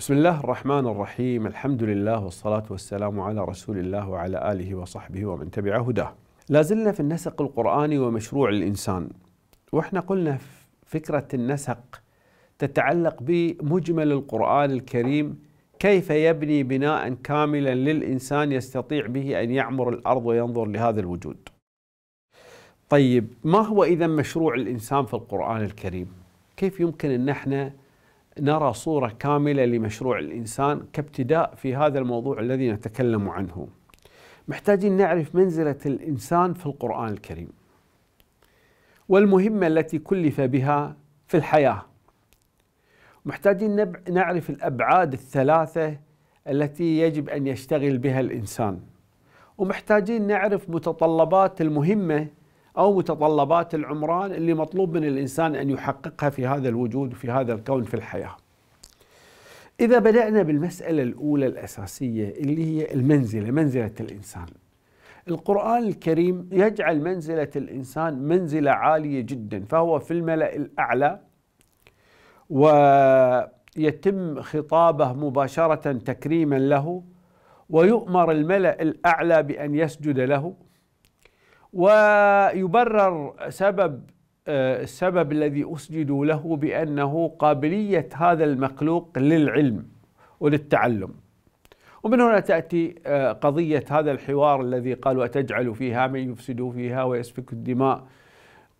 بسم الله الرحمن الرحيم الحمد لله والصلاة والسلام على رسول الله وعلى آله وصحبه ومن تبع هداه لا زلنا في النسق القرآني ومشروع الإنسان وإحنا قلنا فكرة النسق تتعلق بمجمل القرآن الكريم كيف يبني بناء كاملا للإنسان يستطيع به أن يعمر الأرض وينظر لهذا الوجود طيب ما هو إذا مشروع الإنسان في القرآن الكريم كيف يمكن أن نحن نرى صورة كاملة لمشروع الإنسان كابتداء في هذا الموضوع الذي نتكلم عنه محتاجين نعرف منزلة الإنسان في القرآن الكريم والمهمة التي كلف بها في الحياة محتاجين نعرف الأبعاد الثلاثة التي يجب أن يشتغل بها الإنسان ومحتاجين نعرف متطلبات المهمة او متطلبات العمران اللي مطلوب من الانسان ان يحققها في هذا الوجود وفي هذا الكون في الحياه. اذا بدانا بالمساله الاولى الاساسيه اللي هي المنزله، منزله الانسان. القرآن الكريم يجعل منزلة الإنسان منزلة عالية جدا فهو في الملأ الأعلى ويتم خطابه مباشرة تكريما له ويؤمر الملأ الأعلى بأن يسجد له ويبرر سبب آه، السبب الذي أسجدوا له بأنه قابلية هذا المخلوق للعلم وللتعلم ومن هنا تأتي آه، قضية هذا الحوار الذي قال وتجعل فيها من يفسد فيها ويسفك الدماء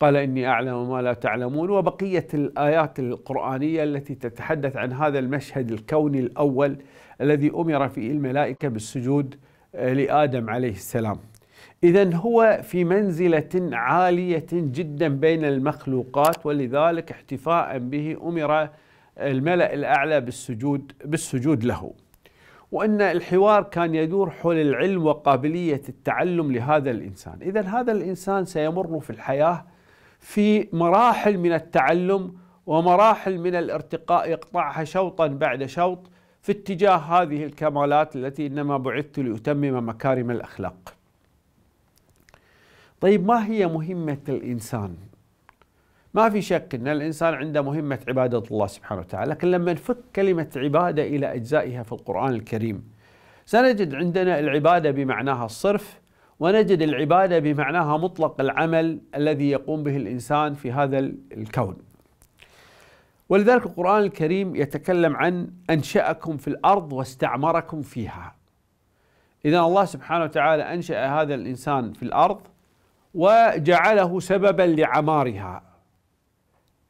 قال إني أعلم ما لا تعلمون وبقية الآيات القرآنية التي تتحدث عن هذا المشهد الكوني الأول الذي أمر فيه الملائكة بالسجود آه، لآدم عليه السلام إذا هو في منزلة عالية جدا بين المخلوقات ولذلك احتفاء به أمر الملأ الأعلى بالسجود بالسجود له. وأن الحوار كان يدور حول العلم وقابلية التعلم لهذا الإنسان، إذا هذا الإنسان سيمر في الحياة في مراحل من التعلم ومراحل من الارتقاء يقطعها شوطا بعد شوط في اتجاه هذه الكمالات التي إنما بعثت لأتمم مكارم الأخلاق. طيب ما هي مهمة الإنسان؟ ما في شك أن الإنسان عنده مهمة عبادة الله سبحانه وتعالى لكن لما نفك كلمة عبادة إلى أجزائها في القرآن الكريم سنجد عندنا العبادة بمعناها الصرف ونجد العبادة بمعناها مطلق العمل الذي يقوم به الإنسان في هذا الكون ولذلك القرآن الكريم يتكلم عن أنشأكم في الأرض واستعمركم فيها إذا الله سبحانه وتعالى أنشأ هذا الإنسان في الأرض وجعله سببا لعمارها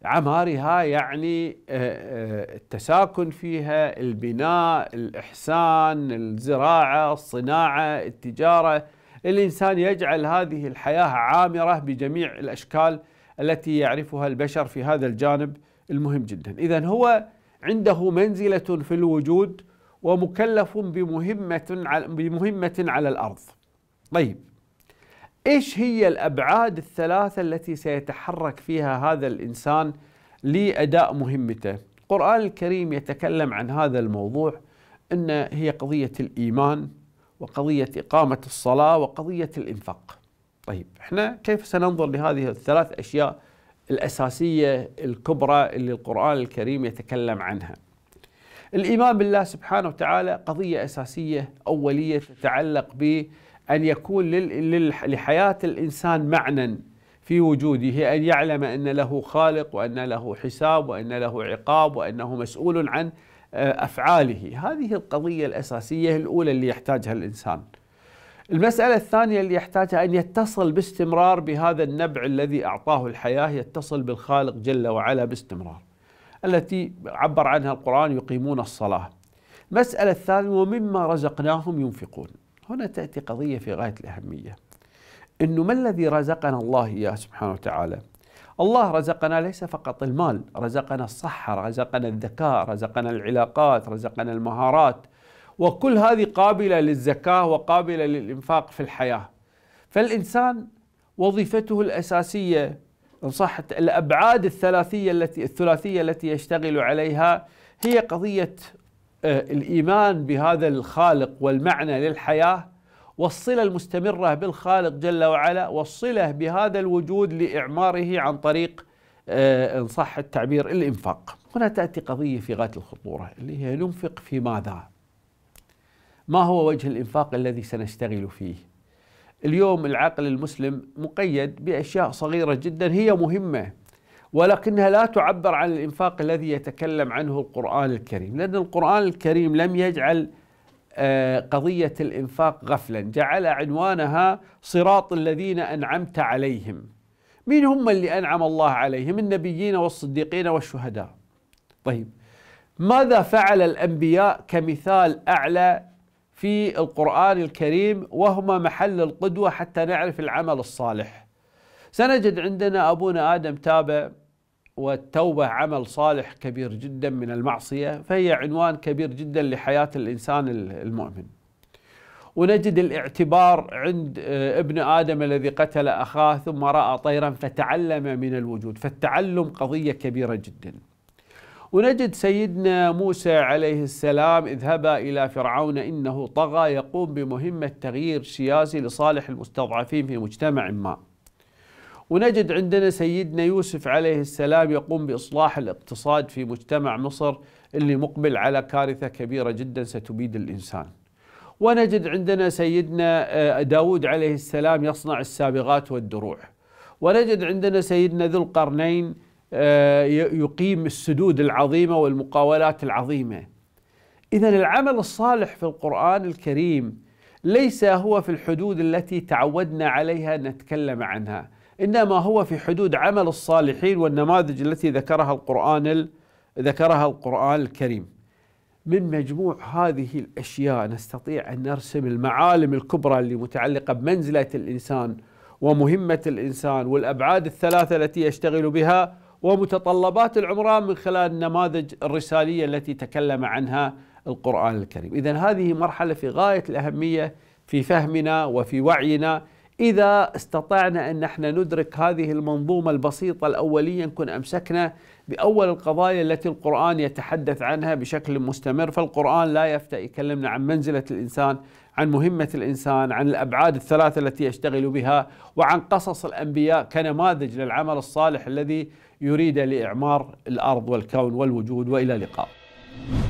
عمارها يعني آه، آه، التساكن فيها البناء الإحسان الزراعة الصناعة التجارة الإنسان يجعل هذه الحياة عامرة بجميع الأشكال التي يعرفها البشر في هذا الجانب المهم جدا إذا هو عنده منزلة في الوجود ومكلف بمهمة بمهمة على الأرض طيب ايش هي الابعاد الثلاثه التي سيتحرك فيها هذا الانسان لاداء مهمته؟ القران الكريم يتكلم عن هذا الموضوع ان هي قضيه الايمان وقضيه اقامه الصلاه وقضيه الانفاق. طيب احنا كيف سننظر لهذه الثلاث اشياء الاساسيه الكبرى اللي القران الكريم يتكلم عنها؟ الايمان بالله سبحانه وتعالى قضيه اساسيه اوليه تتعلق ب أن يكون لحياة الإنسان معنى في وجوده أن يعلم أن له خالق وأن له حساب وأن له عقاب وأنه مسؤول عن آه، أفعاله هذه القضية الأساسية الأولى اللي يحتاجها الإنسان المسألة الثانية اللي يحتاجها أن يتصل باستمرار بهذا النبع الذي أعطاه الحياة يتصل بالخالق جل وعلا باستمرار التي عبر عنها القرآن يقيمون الصلاة مسألة الثانية ومما رزقناهم ينفقون هنا تأتي قضية في غاية الأهمية أنه ما الذي رزقنا الله إياه سبحانه وتعالى الله رزقنا ليس فقط المال رزقنا الصحة رزقنا الذكاء رزقنا العلاقات رزقنا المهارات وكل هذه قابلة للزكاة وقابلة للإنفاق في الحياة فالإنسان وظيفته الأساسية إن الأبعاد الثلاثية التي الثلاثية التي يشتغل عليها هي قضية آه، الايمان بهذا الخالق والمعنى للحياه والصله المستمره بالخالق جل وعلا والصله بهذا الوجود لاعماره عن طريق آه، ان صح التعبير الانفاق. هنا تاتي قضيه في غايه الخطوره اللي هي ننفق في ماذا؟ ما هو وجه الانفاق الذي سنشتغل فيه؟ اليوم العقل المسلم مقيد باشياء صغيره جدا هي مهمه ولكنها لا تعبر عن الإنفاق الذي يتكلم عنه القرآن الكريم لأن القرآن الكريم لم يجعل آه، قضية الإنفاق غفلا جعل عنوانها صراط الذين أنعمت عليهم مين هم اللي أنعم الله عليهم النبيين والصديقين والشهداء طيب ماذا فعل الأنبياء كمثال أعلى في القرآن الكريم وهما محل القدوة حتى نعرف العمل الصالح سنجد عندنا أبونا آدم تاب والتوبة عمل صالح كبير جدا من المعصية فهي عنوان كبير جدا لحياة الإنسان المؤمن ونجد الاعتبار عند آه، ابن آدم الذي قتل أخاه ثم رأى طيرا فتعلم من الوجود فالتعلم قضية كبيرة جدا ونجد سيدنا موسى عليه السلام اذهبا إلى فرعون إنه طغى يقوم بمهمة تغيير سياسي لصالح المستضعفين في مجتمع ما ونجد عندنا سيدنا يوسف عليه السلام يقوم باصلاح الاقتصاد في مجتمع مصر اللي مقبل على كارثه كبيره جدا ستبيد الانسان. ونجد عندنا سيدنا آه، داود عليه السلام يصنع السابغات والدروع. ونجد عندنا سيدنا ذو القرنين آه، يقيم السدود العظيمه والمقاولات العظيمه. اذا العمل الصالح في القران الكريم ليس هو في الحدود التي تعودنا عليها نتكلم عنها. انما هو في حدود عمل الصالحين والنماذج التي ذكرها القران ذكرها القران الكريم. من مجموع هذه الاشياء نستطيع ان نرسم المعالم الكبرى اللي متعلقه بمنزله الانسان ومهمه الانسان والابعاد الثلاثه التي يشتغل بها ومتطلبات العمران من خلال النماذج الرساليه التي تكلم عنها القران الكريم. اذا هذه مرحله في غايه الاهميه في فهمنا وفي وعينا إذا استطعنا أن احنا ندرك هذه المنظومة البسيطة الأولية نكون أمسكنا بأول القضايا التي القرآن يتحدث عنها بشكل مستمر فالقرآن لا يفتأ يكلمنا عن منزلة الإنسان عن مهمة الإنسان عن الأبعاد الثلاثة التي يشتغل بها وعن قصص الأنبياء كنماذج للعمل الصالح الذي يريد لإعمار الأرض والكون والوجود وإلى you.